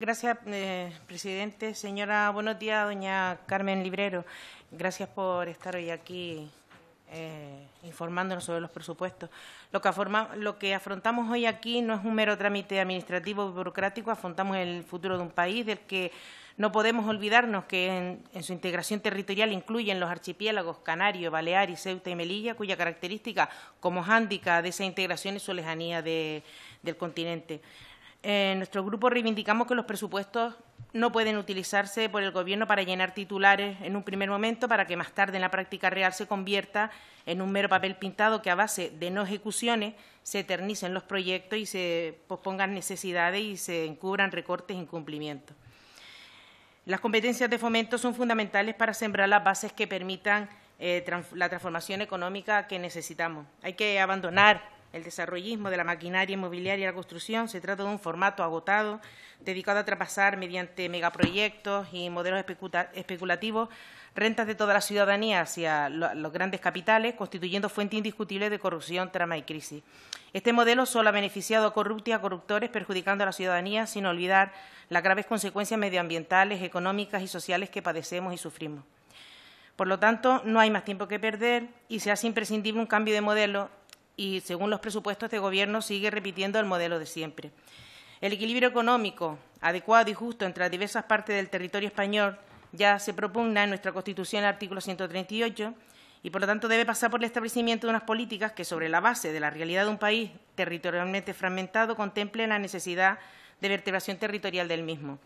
Gracias, eh, presidente. Señora, buenos días, doña Carmen Librero. Gracias por estar hoy aquí eh, informándonos sobre los presupuestos. Lo que, afrontamos hoy aquí no es un mero trámite administrativo burocrático, afrontamos el futuro de un país del que no podemos olvidarnos que en, su integración territorial incluyen los archipiélagos Canario, Baleares, Ceuta y Melilla, cuya característica como hándica de esa integración es su lejanía del continente. En nuestro grupo reivindicamos que los presupuestos no pueden utilizarse por el Gobierno para llenar titulares en un primer momento para que más tarde en la práctica real se convierta en un mero papel pintado que a base de no ejecuciones se eternicen los proyectos y se pospongan necesidades y se encubran recortes e incumplimientos. Las competencias de fomento son fundamentales para sembrar las bases que permitan eh, la transformación económica que necesitamos. Hay que abandonar el desarrollismo de la maquinaria inmobiliaria y la construcción. Se trata de un formato agotado dedicado a traspasar mediante megaproyectos y modelos especulativos rentas de toda la ciudadanía hacia los grandes capitales, constituyendo fuente indiscutible de corrupción, trama y crisis. Este modelo solo ha beneficiado a corruptos y a corruptores, perjudicando a la ciudadanía, sin olvidar las graves consecuencias medioambientales, económicas y sociales que padecemos y sufrimos. Por lo tanto, no hay más tiempo que perder y se hace imprescindible un cambio de modelo y, según los presupuestos de este gobierno, sigue repitiendo el modelo de siempre. El equilibrio económico adecuado y justo entre las diversas partes del territorio español ya se propugna en nuestra Constitución el artículo 138 y, por lo tanto, debe pasar por el establecimiento de unas políticas que, sobre la base de la realidad de un país territorialmente fragmentado, contemplen la necesidad de vertebración territorial del mismo.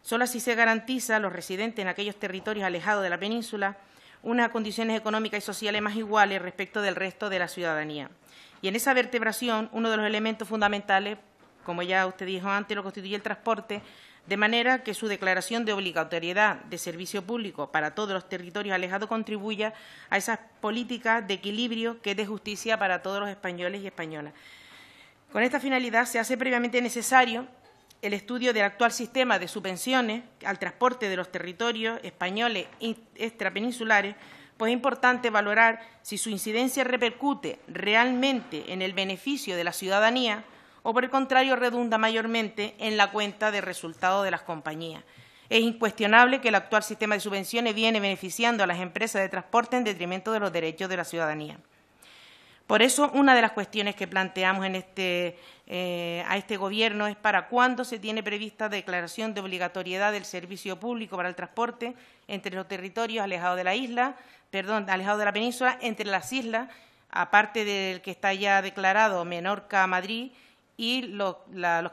Solo así se garantiza a los residentes en aquellos territorios alejados de la península unas condiciones económicas y sociales más iguales respecto del resto de la ciudadanía. Y en esa vertebración, uno de los elementos fundamentales, como ya usted dijo antes, lo constituye el transporte, de manera que su declaración de obligatoriedad de servicio público para todos los territorios alejados contribuya a esas políticas de equilibrio que es de justicia para todos los españoles y españolas. Con esta finalidad se hace previamente necesario el estudio del actual sistema de subvenciones al transporte de los territorios españoles extrapeninsulares, pues es importante valorar si su incidencia repercute realmente en el beneficio de la ciudadanía o, por el contrario, redunda mayormente en la cuenta de resultados de las compañías. Es incuestionable que el actual sistema de subvenciones viene beneficiando a las empresas de transporte en detrimento de los derechos de la ciudadanía. Por eso, una de las cuestiones que planteamos este, eh, a este Gobierno es para cuándo se tiene prevista declaración de obligatoriedad del servicio público para el transporte entre los territorios alejados de la isla, perdón, alejados de la península, entre las islas, aparte del que está ya declarado Menorca, Madrid, y los,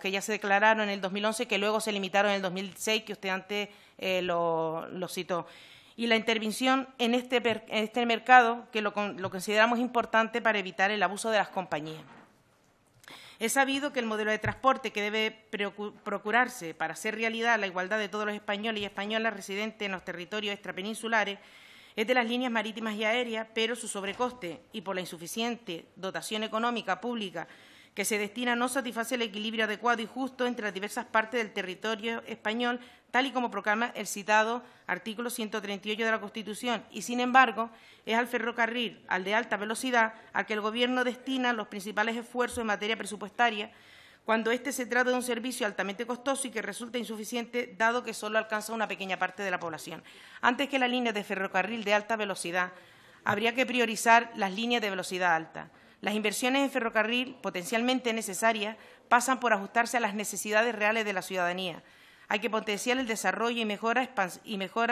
que ya se declararon en el 2011, que luego se limitaron en el 2006, que usted antes eh, lo citó y la intervención en este, este mercado que lo, lo consideramos importante para evitar el abuso de las compañías. Es sabido que el modelo de transporte que debe procurarse para hacer realidad la igualdad de todos los españoles y españolas residentes en los territorios extrapeninsulares es de las líneas marítimas y aéreas, pero su sobrecoste y por la insuficiente dotación económica pública que se destina a no satisface el equilibrio adecuado y justo entre las diversas partes del territorio español, tal y como proclama el citado artículo 138 de la Constitución, y sin embargo es al ferrocarril, al de alta velocidad, al que el Gobierno destina los principales esfuerzos en materia presupuestaria, cuando éste se trata de un servicio altamente costoso y que resulta insuficiente, dado que solo alcanza una pequeña parte de la población. Antes que las líneas de ferrocarril de alta velocidad, habría que priorizar las líneas de velocidad alta. Las inversiones en ferrocarril potencialmente necesarias pasan por ajustarse a las necesidades reales de la ciudadanía. Hay que potenciar el desarrollo y mejora,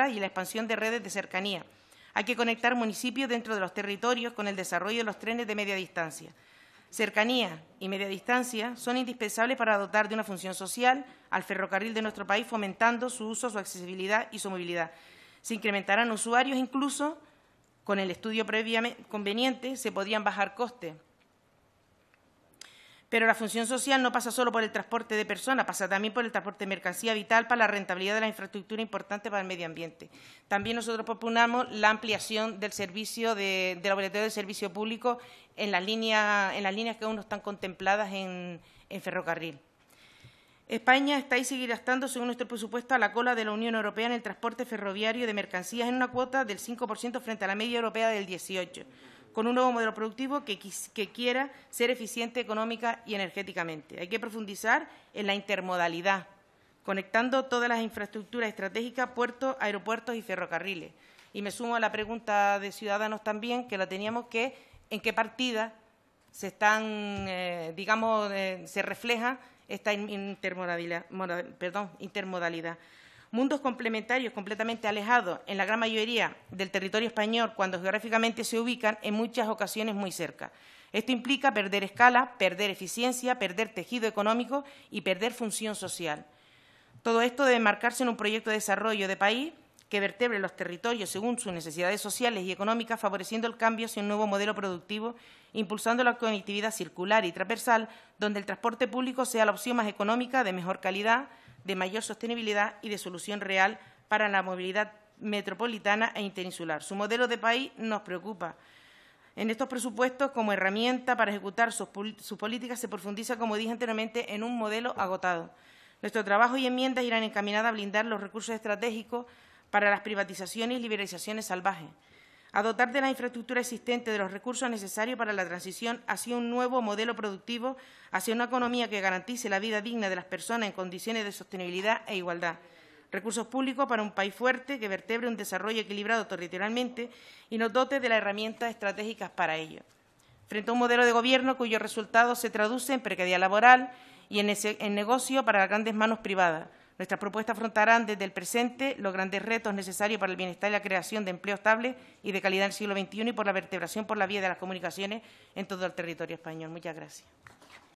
y la expansión de redes de cercanía. Hay que conectar municipios dentro de los territorios con el desarrollo de los trenes de media distancia. Cercanía y media distancia son indispensables para dotar de una función social al ferrocarril de nuestro país, fomentando su uso, su accesibilidad y su movilidad. Se incrementarán usuarios incluso con el estudio previamente conveniente se podían bajar costes. Pero la función social no pasa solo por el transporte de personas, pasa también por el transporte de mercancía vital para la rentabilidad de la infraestructura importante para el medio ambiente. También nosotros proponemos la ampliación del servicio de, la de de servicio público en las líneas, que aún no están contempladas en ferrocarril. España está y seguirá estando, según nuestro presupuesto, a la cola de la Unión Europea en el transporte ferroviario de mercancías en una cuota del 5% frente a la media europea del 18%, con un nuevo modelo productivo que, quiera ser eficiente económica y energéticamente. Hay que profundizar en la intermodalidad, conectando todas las infraestructuras estratégicas, puertos, aeropuertos y ferrocarriles. Y me sumo a la pregunta de Ciudadanos también, que la teníamos, que en qué partida se están, eh, digamos, eh, se refleja esta intermodalidad, Mundos complementarios completamente alejados, en la gran mayoría del territorio español, cuando geográficamente se ubican en muchas ocasiones muy cerca. Esto implica perder escala, perder eficiencia, perder tejido económico y perder función social. Todo esto debe marcarse en un proyecto de desarrollo de país que vertebre los territorios según sus necesidades sociales y económicas, favoreciendo el cambio hacia un nuevo modelo productivo impulsando la conectividad circular y transversal, donde el transporte público sea la opción más económica, de mejor calidad, de mayor sostenibilidad y de solución real para la movilidad metropolitana e interinsular. Su modelo de país nos preocupa. En estos presupuestos, como herramienta para ejecutar sus, sus políticas, se profundiza, como dije anteriormente, en un modelo agotado. Nuestro trabajo y enmiendas irán encaminadas a blindar los recursos estratégicos para las privatizaciones y liberalizaciones salvajes a dotar de la infraestructura existente de los recursos necesarios para la transición hacia un nuevo modelo productivo, hacia una economía que garantice la vida digna de las personas en condiciones de sostenibilidad e igualdad. Recursos públicos para un país fuerte que vertebre un desarrollo equilibrado territorialmente y nos dote de las herramientas estratégicas para ello. Frente a un modelo de gobierno cuyos resultados se traducen en precariedad laboral y en, negocio para las grandes manos privadas, Nuestras propuestas afrontarán desde el presente los grandes retos necesarios para el bienestar y la creación de empleo estable y de calidad en el siglo XXI y por la vertebración por la vía de las comunicaciones en todo el territorio español. Muchas gracias.